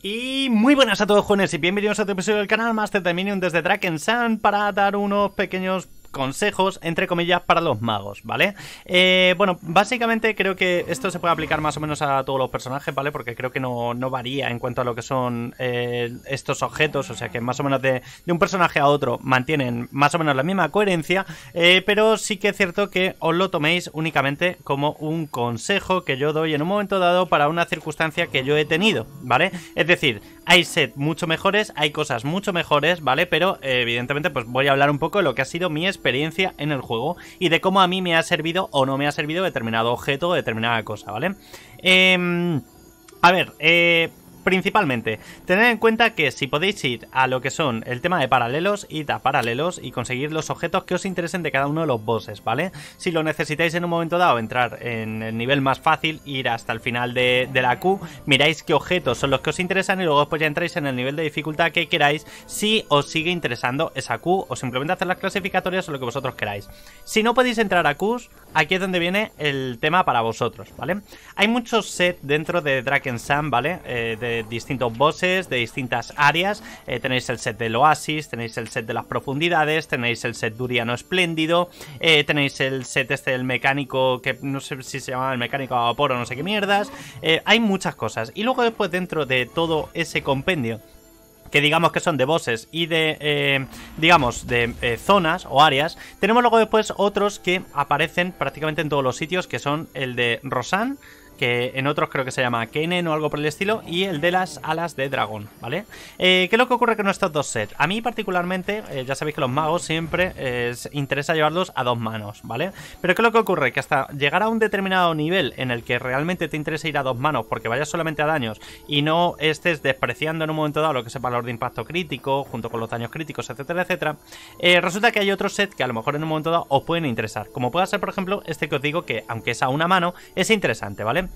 Y muy buenas a todos jóvenes y bienvenidos a otro episodio del canal Master Dominion desde Draken para dar unos pequeños consejos, entre comillas, para los magos, ¿vale? Eh, bueno, básicamente creo que esto se puede aplicar más o menos a todos los personajes, ¿vale? Porque creo que no, varía en cuanto a lo que son eh, estos objetos, o sea que más o menos de, un personaje a otro mantienen más o menos la misma coherencia, eh, pero sí que es cierto que os lo toméis únicamente como un consejo que yo doy en un momento dado para una circunstancia que yo he tenido, ¿vale? Es decir, hay set mucho mejores, hay cosas mucho mejores, ¿vale? Pero eh, evidentemente pues voy a hablar un poco de lo que ha sido mi experiencia en el juego y de cómo a mí me ha servido o no me ha servido determinado objeto o determinada cosa, ¿vale? Eh, a ver, eh, principalmente, tened en cuenta que si podéis ir a lo que son el tema de paralelos, id a paralelos y conseguir los objetos que os interesen de cada uno de los bosses, ¿vale? Si lo necesitáis en un momento dado, entrar en el nivel más fácil, ir hasta el final de, la Q, miráis qué objetos son los que os interesan y luego ya entráis en el nivel de dificultad que queráis si os sigue interesando esa Q o simplemente hacer las clasificatorias o lo que vosotros queráis. Si no podéis entrar a Qs, aquí es donde viene el tema para vosotros, ¿vale? Hay muchos sets dentro de Sam, ¿vale? Eh, de distintos bosses, de distintas áreas. Eh, tenéis el set del oasis, tenéis el set de las profundidades, tenéis el set duriano espléndido, eh, tenéis el set este del mecánico, que no sé si se llama el mecánico a vapor o no sé qué mierdas. Eh, hay muchas cosas. Y luego después dentro de todo ese compendio que digamos que son de bosses y de, digamos, de zonas o áreas. Tenemos luego después otros que aparecen prácticamente en todos los sitios, que son el de Rosan que en otros creo que se llama Kenen o algo por el estilo, y el de las alas de dragón, ¿vale? Eh, ¿Qué es lo que ocurre con estos dos sets? A mí particularmente, eh, ya sabéis que los magos siempre eh, interesa llevarlos a dos manos, ¿vale? Pero ¿qué es lo que ocurre? Que hasta llegar a un determinado nivel en el que realmente te interesa ir a dos manos porque vayas solamente a daños y no estés despreciando en un momento dado lo que es el valor de impacto crítico, junto con los daños críticos, etcétera, etcétera, eh, resulta que hay otros sets que a lo mejor en un momento dado os pueden interesar, como puede ser por ejemplo este que os digo que aunque es a una mano, es interesante, ¿vale?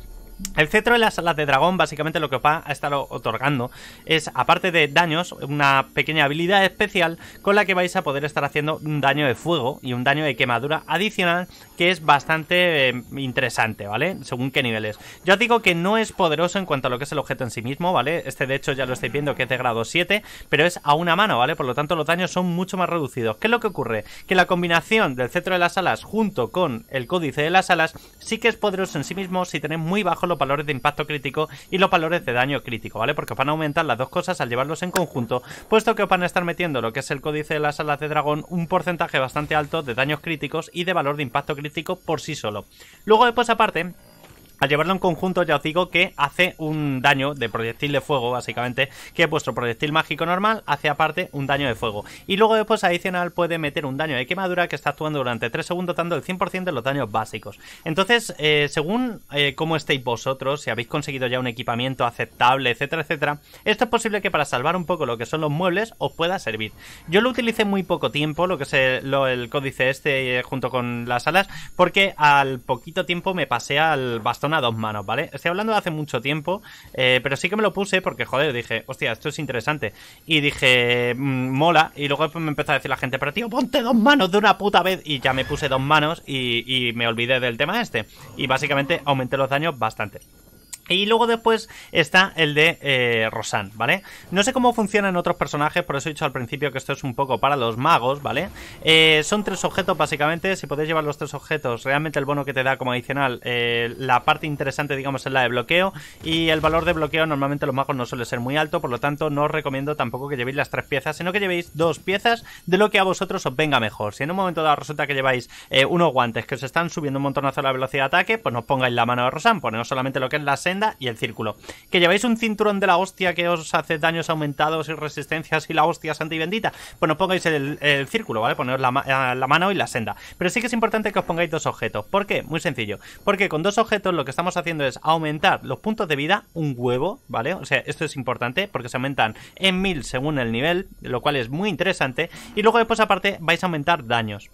El cetro de las alas de dragón básicamente lo que va a estar otorgando es, aparte de daños, una pequeña habilidad especial con la que vais a poder estar haciendo un daño de fuego y un daño de quemadura adicional que es bastante eh, interesante, ¿vale? Según qué niveles. Yo digo que no es poderoso en cuanto a lo que es el objeto en sí mismo, ¿vale? Este de hecho ya lo estáis viendo que es de grado 7, pero es a una mano, ¿vale? Por lo tanto los daños son mucho más reducidos. ¿Qué es lo que ocurre? Que la combinación del cetro de las alas junto con el códice de las alas sí que es poderoso en sí mismo si tenéis muy bajo los valores de impacto crítico y los valores de daño crítico, ¿vale? Porque os van a aumentar las dos cosas al llevarlos en conjunto, puesto que os van a estar metiendo lo que es el códice de las alas de dragón un porcentaje bastante alto de daños críticos y de valor de impacto crítico por sí solo. Luego, después aparte, al llevarlo en conjunto ya os digo que hace un daño de proyectil de fuego, básicamente, que vuestro proyectil mágico normal hace aparte un daño de fuego. Y luego después adicional puede meter un daño de quemadura que está actuando durante 3 segundos dando el 100% de los daños básicos. Entonces, eh, según eh, cómo estéis vosotros, si habéis conseguido ya un equipamiento aceptable, etcétera, etcétera, esto es posible que para salvar un poco lo que son los muebles os pueda servir. Yo lo utilicé muy poco tiempo, lo que es el, códice este eh, junto con las alas, porque al poquito tiempo me pasé al bastón a dos manos, ¿vale? Estoy hablando de hace mucho tiempo, eh, pero sí que me lo puse porque, joder, dije, hostia, esto es interesante. Y dije, mm, mola. Y luego me empezó a decir la gente, pero tío, ponte dos manos de una puta vez. Y ya me puse dos manos y me olvidé del tema este. Y básicamente aumenté los daños bastante. Y luego después está el de eh, Rosan, ¿vale? No sé cómo funcionan otros personajes, por eso he dicho al principio que esto es un poco para los magos, ¿vale? Eh, son tres objetos básicamente, si podéis llevar los tres objetos, realmente el bono que te da como adicional, eh, la parte interesante digamos es la de bloqueo y el valor de bloqueo normalmente los magos no suele ser muy alto, por lo tanto no os recomiendo tampoco que llevéis las tres piezas, sino que llevéis dos piezas de lo que a vosotros os venga mejor. Si en un momento dado resulta que lleváis unos guantes que os están subiendo un montonazo la velocidad de ataque, pues no pongáis la mano de Rosan, ponemos solamente lo que es la senda y el círculo. Que lleváis un cinturón de la hostia que os hace daños aumentados y resistencias y la hostia santa y bendita. Bueno, pues pongáis el, círculo, ¿vale? poner la, eh, la, mano y la senda. Pero sí que es importante que os pongáis dos objetos. ¿Por qué? Muy sencillo. Porque con dos objetos lo que estamos haciendo es aumentar los puntos de vida un huevo, ¿vale? O sea, esto es importante porque se aumentan en mil según el nivel, lo cual es muy interesante. Y luego después aparte vais a aumentar daños.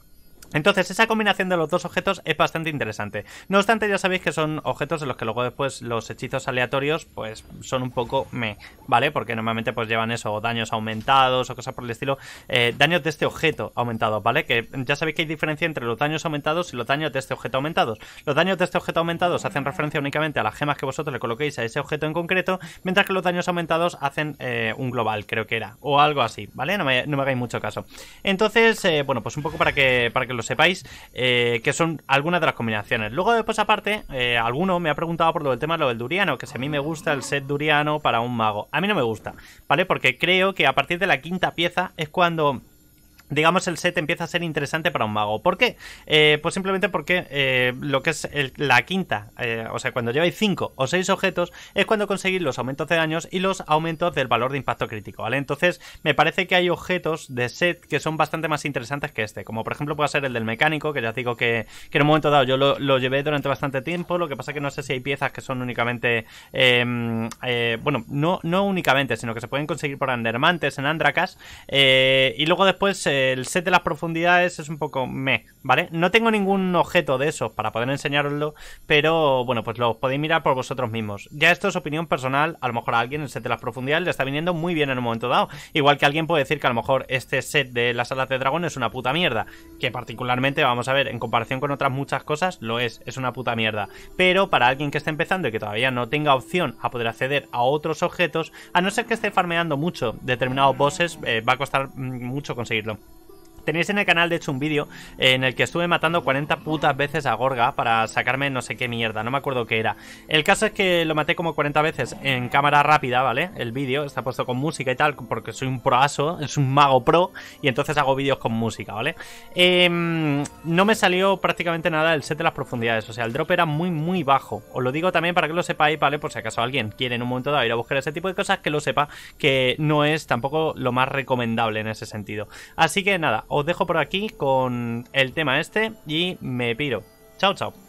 Entonces, esa combinación de los dos objetos es bastante interesante. No obstante, ya sabéis que son objetos de los que luego después los hechizos aleatorios, pues son un poco me, ¿vale? Porque normalmente pues llevan eso, daños aumentados o cosas por el estilo. Eh, daños de este objeto aumentados, ¿vale? Que ya sabéis que hay diferencia entre los daños aumentados y los daños de este objeto aumentados. Los daños de este objeto aumentados hacen referencia únicamente a las gemas que vosotros le coloquéis a ese objeto en concreto, mientras que los daños aumentados hacen eh, un global, creo que era, o algo así, ¿vale? No me, hagáis mucho caso. Entonces, eh, bueno, pues un poco para que, para que lo sepáis, eh, que son algunas de las combinaciones. Luego, después, aparte, eh, alguno me ha preguntado por lo del tema lo del duriano, que si a mí me gusta el set duriano para un mago. A mí no me gusta, ¿vale? Porque creo que a partir de la quinta pieza es cuando digamos, el set empieza a ser interesante para un mago. ¿Por qué? Eh, pues simplemente porque eh, lo que es la quinta, eh, o sea, cuando lleváis 5 o 6 objetos, es cuando conseguís los aumentos de daños y los aumentos del valor de impacto crítico, ¿vale? Entonces, me parece que hay objetos de set que son bastante más interesantes que este, como por ejemplo puede ser el del mecánico, que ya os digo que, que en un momento dado yo lo, llevé durante bastante tiempo, lo que pasa que no sé si hay piezas que son únicamente, em, bueno, no, no únicamente, sino que se pueden conseguir por Andermantes en Andracas, y luego después el set de las profundidades es un poco meh, ¿vale? No tengo ningún objeto de esos para poder enseñaroslo, pero bueno, pues lo podéis mirar por vosotros mismos. Ya esto es opinión personal, a lo mejor a alguien el set de las profundidades le está viniendo muy bien en un momento dado. Igual que alguien puede decir que a lo mejor este set de las alas de dragón es una puta mierda, que particularmente, vamos a ver, en comparación con otras muchas cosas, lo es, es una puta mierda. Pero para alguien que esté empezando y que todavía no tenga opción a poder acceder a otros objetos, a no ser que esté farmeando mucho determinados bosses, eh, va a costar mm, mucho conseguirlo. Tenéis en el canal, de hecho, un vídeo eh, en el que estuve matando 40 putas veces a Gorga para sacarme no sé qué mierda, no me acuerdo qué era. El caso es que lo maté como 40 veces en cámara rápida, ¿vale? El vídeo está puesto con música y tal, porque soy un proaso, es un mago pro, y entonces hago vídeos con música, ¿vale? Em, no me salió prácticamente nada el set de las profundidades, o sea, el drop era muy, muy bajo. Os lo digo también para que lo sepáis, ¿vale? Por si acaso alguien quiere en un momento dado ir a buscar ese tipo de cosas, que lo sepa, que no es tampoco lo más recomendable en ese sentido. Así que nada, os os dejo por aquí con el tema este y me piro. Chao, chao.